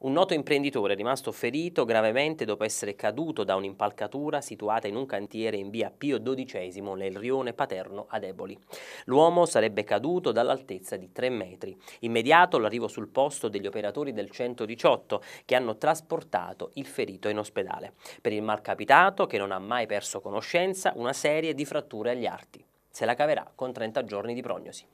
Un noto imprenditore è rimasto ferito gravemente dopo essere caduto da un'impalcatura situata in un cantiere in via Pio XII nel rione paterno ad Eboli. L'uomo sarebbe caduto dall'altezza di 3 metri. Immediato l'arrivo sul posto degli operatori del 118 che hanno trasportato il ferito in ospedale. Per il malcapitato, che non ha mai perso conoscenza, una serie di fratture agli arti. Se la caverà con 30 giorni di prognosi.